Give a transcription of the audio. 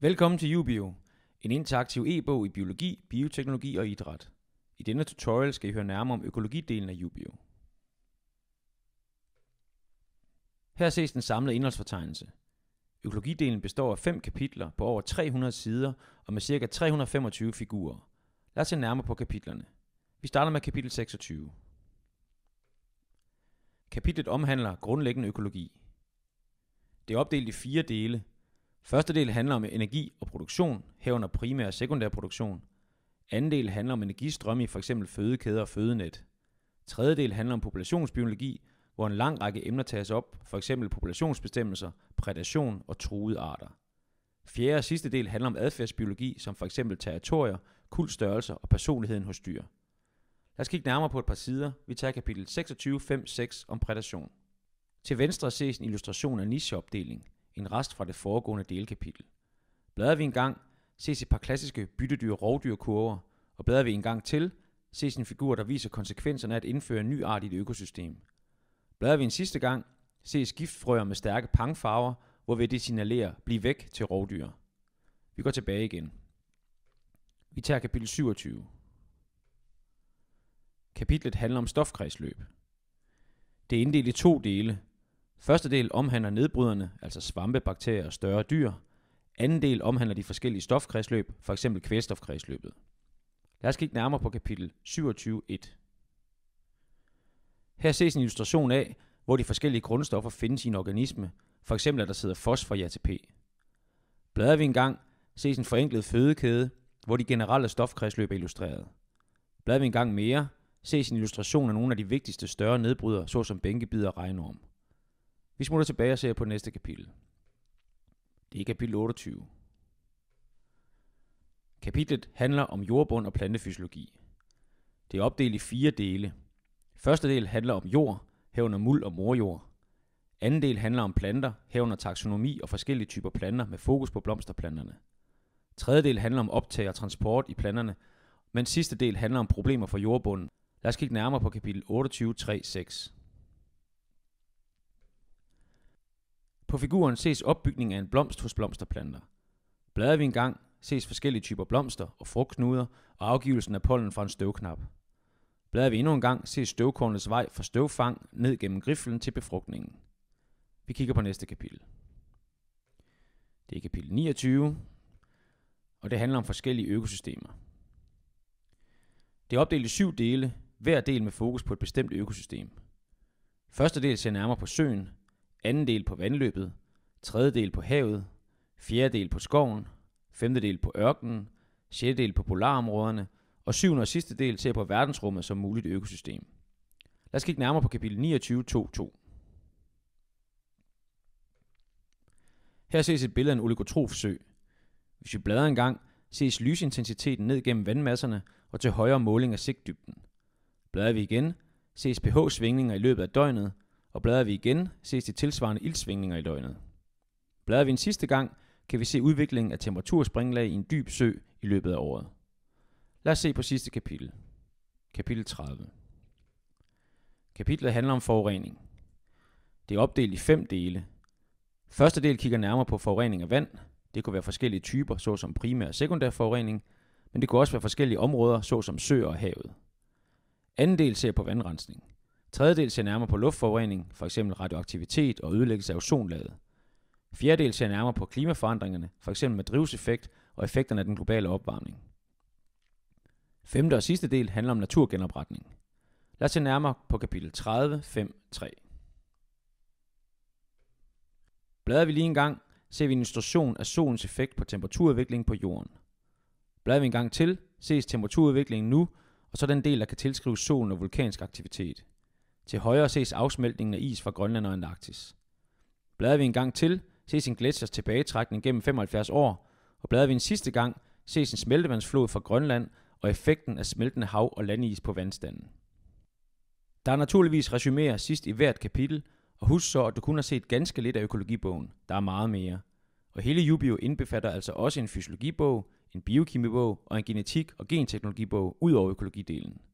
Velkommen til YouBio, en interaktiv e-bog i biologi, bioteknologi og idræt. I denne tutorial skal I høre nærmere om økologidelen af YouBio. Her ses den samlede indholdsfortegnelse. Økologidelen består af fem kapitler på over 300 sider og med ca. 325 figurer. Lad os se nærmere på kapitlerne. Vi starter med kapitel 26. Kapitlet omhandler grundlæggende økologi. Det er opdelt i fire dele – Første del handler om energi og produktion, herunder primær og sekundær produktion. Anden del handler om energistrømme i f.eks. fødekæder og fødenet. Tredje del handler om populationsbiologi, hvor en lang række emner tages op, f.eks. populationsbestemmelser, prædation og truede arter. Fjerde og sidste del handler om adfærdsbiologi, som f.eks. territorier, kuldstørrelser og personligheden hos dyr. Lad os kigge nærmere på et par sider. Vi tager kapitel 26, om prædation. Til venstre ses en illustration af nicheopdeling en rest fra det foregående delkapitel. Bladrer vi en gang, ses et par klassiske byttedyr-rovdyrkurver, og bladrer vi en gang til, ses en figur, der viser konsekvenserne af at indføre en ny art i det økosystem. Bladrer vi en sidste gang, ses giftfrøer med stærke pangfarver, hvorved de signalerer, bliv væk til rovdyr. Vi går tilbage igen. Vi tager kapitel 27. Kapitlet handler om stofkredsløb. Det er inddelt i to dele, Første del omhandler nedbryderne, altså svampe, bakterier og større dyr. Anden del omhandler de forskellige stofkredsløb, f.eks. kvælstofkredsløbet. Lad os kigge nærmere på kapitel 27.1. Her ses en illustration af, hvor de forskellige grundstoffer findes i en organisme, f.eks. at der sidder fosfor i ATP. Bladrer vi en gang, ses en forenklet fødekæde, hvor de generelle stofkredsløb er illustreret. Bladrer vi en gang mere, ses en illustration af nogle af de vigtigste større nedbrydere, såsom bænkebider og regnorm. Vi smutter tilbage og ser på næste kapitel. Det er kapitel 28. Kapitlet handler om jordbund og plantefysiologi. Det er opdelt i fire dele. Første del handler om jord, herunder muld og morjord. Anden del handler om planter, herunder taksonomi og forskellige typer planter med fokus på blomsterplanterne. Tredje del handler om optag og transport i planterne, men sidste del handler om problemer for jordbunden. Lad os kigge nærmere på kapitel 28.3.6. På figuren ses opbygning af en blomst hos blomsterplanter. Bladet vi en gang, ses forskellige typer blomster og frugtknuder og afgivelsen af pollen fra en støvknap. Bladet vi endnu en gang, ses støvkornets vej fra støvfang ned gennem griflen til befrugtningen. Vi kigger på næste kapitel. Det er kapitel 29, og det handler om forskellige økosystemer. Det er opdelt i syv dele, hver del med fokus på et bestemt økosystem. Første del ser nærmere på søen, anden del på vandløbet, tredje del på havet, fjerde del på skoven, femte del på ørkenen, sjette del på polarområderne og syvende og sidste del ser på verdensrummet som muligt økosystem. Lad os kigge nærmere på kapitel 29.2.2. Her ses et billede af en oligotrof sø. Hvis vi bladrer en gang, ses lysintensiteten ned gennem vandmasserne og til højere måling af sigtdybden. Bladrer vi igen, ses pH-svingninger i løbet af døgnet, og bladrer vi igen, ses de tilsvarende ildsvingninger i døgnet. Bladrer vi en sidste gang, kan vi se udviklingen af temperaturspringlag i en dyb sø i løbet af året. Lad os se på sidste kapitel. Kapitel 30. Kapitlet handler om forurening. Det er opdelt i fem dele. Første del kigger nærmere på forurening af vand. Det kunne være forskellige typer, såsom primær og sekundær forurening, men det kunne også være forskellige områder, såsom søer og havet. Anden del ser på vandrensning. Tredjedel ser nærmere på luftforurening, f.eks. radioaktivitet og ødelæggelse af ozonlaget. Fjerdedel ser nærmere på klimaforandringerne, f.eks. med drivseffekt og effekterne af den globale opvarmning. Femte og sidste del handler om naturgenopretning. Lad os se nærmere på kapitel 30, 5, 3. Bladrer vi lige en gang, ser vi en illustration af solens effekt på temperaturudviklingen på jorden. Bladrer vi en gang til, ses temperaturudviklingen nu, og så den del, der kan tilskrives solen og vulkansk aktivitet – til højre ses afsmeltningen af is fra Grønland og Antarktis. Bladrer vi en gang til, ses en gletsjers tilbagetrækning gennem 75 år, og bladrer vi en sidste gang, ses en smeltevandsflod fra Grønland og effekten af smeltende hav og landis på vandstanden. Der er naturligvis resuméer sidst i hvert kapitel, og husk så, at du kun har set ganske lidt af økologibogen. Der er meget mere. Og hele Jubio indbefatter altså også en fysiologibog, en biokemibog og en genetik- og genteknologibog ud over økologidelen.